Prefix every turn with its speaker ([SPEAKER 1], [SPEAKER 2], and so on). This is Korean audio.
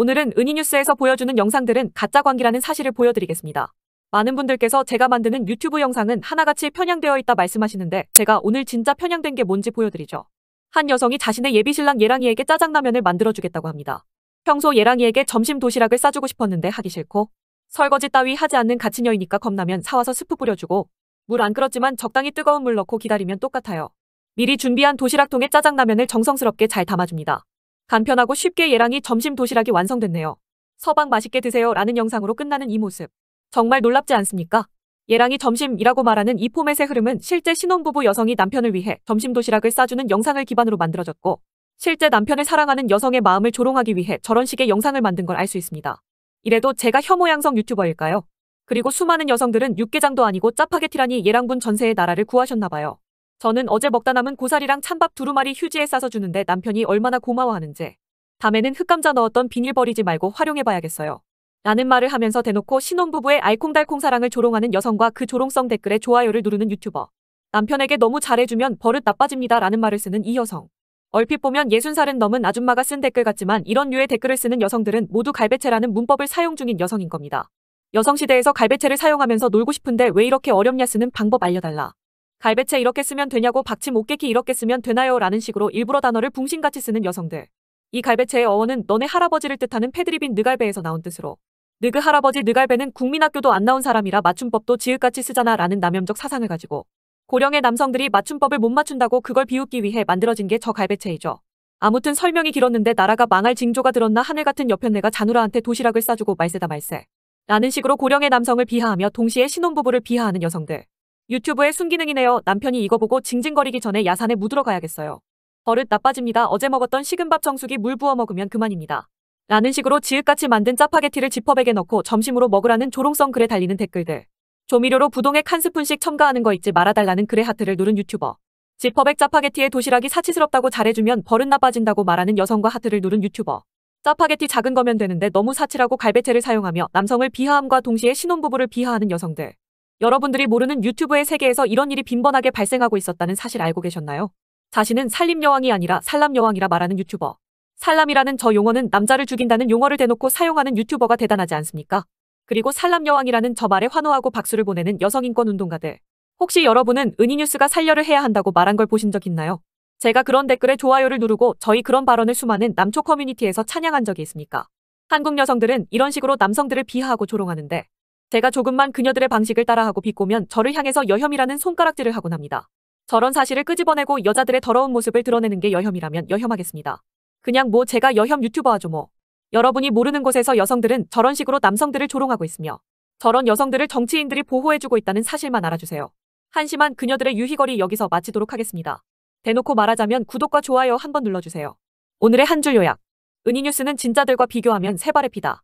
[SPEAKER 1] 오늘은 은이뉴스에서 보여주는 영상들은 가짜 관계라는 사실을 보여드리겠습니다. 많은 분들께서 제가 만드는 유튜브 영상은 하나같이 편향되어 있다 말씀하시는데 제가 오늘 진짜 편향된 게 뭔지 보여드리죠. 한 여성이 자신의 예비신랑 예랑이에게 짜장라면을 만들어주겠다고 합니다. 평소 예랑이에게 점심 도시락을 싸주고 싶었는데 하기 싫고 설거지 따위 하지 않는 가친녀이니까 컵라면 사와서 스프 뿌려주고 물 안 끓었지만 적당히 뜨거운 물 넣고 기다리면 똑같아요. 미리 준비한 도시락통에 짜장라면을 정성스럽게 잘 담아줍니다. 간편하고 쉽게 예랑이 점심 도시락이 완성됐네요. 서방 맛있게 드세요 라는 영상으로 끝나는 이 모습. 정말 놀랍지 않습니까? 예랑이 점심이라고 말하는 이 포맷의 흐름은 실제 신혼부부 여성이 남편을 위해 점심 도시락을 싸주는 영상을 기반으로 만들어졌고 실제 남편을 사랑하는 여성의 마음을 조롱하기 위해 저런 식의 영상을 만든 걸 알 수 있습니다. 이래도 제가 혐오양성 유튜버일까요? 그리고 수많은 여성들은 육개장도 아니고 짜파게티라니 예랑분 전세의 나라를 구하셨나봐요. 저는 어제 먹다 남은 고사리랑 찬밥 두루마리 휴지에 싸서 주는데 남편이 얼마나 고마워하는지. 밤에는 흑감자 넣었던 비닐 버리지 말고 활용해봐야겠어요. 라는 말을 하면서 대놓고 신혼부부의 알콩달콩 사랑을 조롱하는 여성과 그 조롱성 댓글에 좋아요를 누르는 유튜버. 남편에게 너무 잘해주면 버릇 나빠집니다 라는 말을 쓰는 이 여성. 얼핏 보면 60살은 넘은 아줌마가 쓴 댓글 같지만 이런 류의 댓글을 쓰는 여성들은 모두 갈배채라는 문법을 사용 중인 여성인 겁니다. 여성시대에서 갈배채를 사용하면서 놀고 싶은데 왜 이렇게 어렵냐 쓰는 방법 알려달라. 갈배채 이렇게 쓰면 되냐고 박침 옷깨키 이렇게 쓰면 되나요? 라는 식으로 일부러 단어를 붕신같이 쓰는 여성들. 이 갈배채의 어원은 너네 할아버지를 뜻하는 패드립인 느갈배에서 나온 뜻으로 느그 할아버지 느갈배는 국민학교도 안 나온 사람이라 맞춤법도 지읒같이 쓰잖아 라는 남염적 사상을 가지고 고령의 남성들이 맞춤법을 못 맞춘다고 그걸 비웃기 위해 만들어진 게 저 갈배채이죠. 아무튼 설명이 길었는데 나라가 망할 징조가 들었나 하늘 같은 옆편내가 자누라한테 도시락을 싸주고 말세다 말세. 라는 식으로 고령의 남성을 비하하며 동시에 신혼부부를 비하하는 여성들. 유튜브의 순기능이네요. 남편이 이거 보고 징징거리기 전에 야산에 묻으러 가야겠어요. 버릇 나빠집니다. 어제 먹었던 식은밥 정수기 물 부어 먹으면 그만입니다. 라는 식으로 지읒같이 만든 짜파게티를 지퍼백에 넣고 점심으로 먹으라는 조롱성 글에 달리는 댓글들. 조미료로 부동액 한 스푼씩 첨가하는 거 잊지 말아달라는 글의 하트를 누른 유튜버. 지퍼백 짜파게티에 도시락이 사치스럽다고 잘해주면 버릇 나빠진다고 말하는 여성과 하트를 누른 유튜버. 짜파게티 작은 거면 되는데 너무 사치라고 갈배채를 사용하며 남성을 비하함과 동시에 신혼부부를 비하하는 여성들. 여러분들이 모르는 유튜브의 세계에서 이런 일이 빈번하게 발생하고 있었다는 사실 알고 계셨나요? 자신은 살림여왕이 아니라 살람여왕이라 말하는 유튜버. 살람이라는 저 용어는 남자를 죽인다는 용어를 대놓고 사용하는 유튜버가 대단하지 않습니까? 그리고 살람여왕이라는 저 말에 환호하고 박수를 보내는 여성인권운동가들. 혹시 여러분은 은희뉴스가 살려를 해야 한다고 말한 걸 보신 적 있나요? 제가 그런 댓글에 좋아요를 누르고 저희 그런 발언을 수많은 남초 커뮤니티에서 찬양한 적이 있습니까? 한국 여성들은 이런 식으로 남성들을 비하하고 조롱하는데 제가 조금만 그녀들의 방식을 따라하고 비꼬면 저를 향해서 여혐이라는 손가락질을 하곤 합니다. 저런 사실을 끄집어내고 여자들의 더러운 모습을 드러내는 게 여혐이라면 여혐하겠습니다. 그냥 뭐 제가 여혐 유튜버하죠 뭐. 여러분이 모르는 곳에서 여성들은 저런 식으로 남성들을 조롱하고 있으며 저런 여성들을 정치인들이 보호해주고 있다는 사실만 알아주세요. 한심한 그녀들의 유희거리 여기서 마치도록 하겠습니다. 대놓고 말하자면 구독과 좋아요 한번 눌러주세요. 오늘의 한 줄 요약. 은희뉴스는 진짜들과 비교하면 새 발의 피다.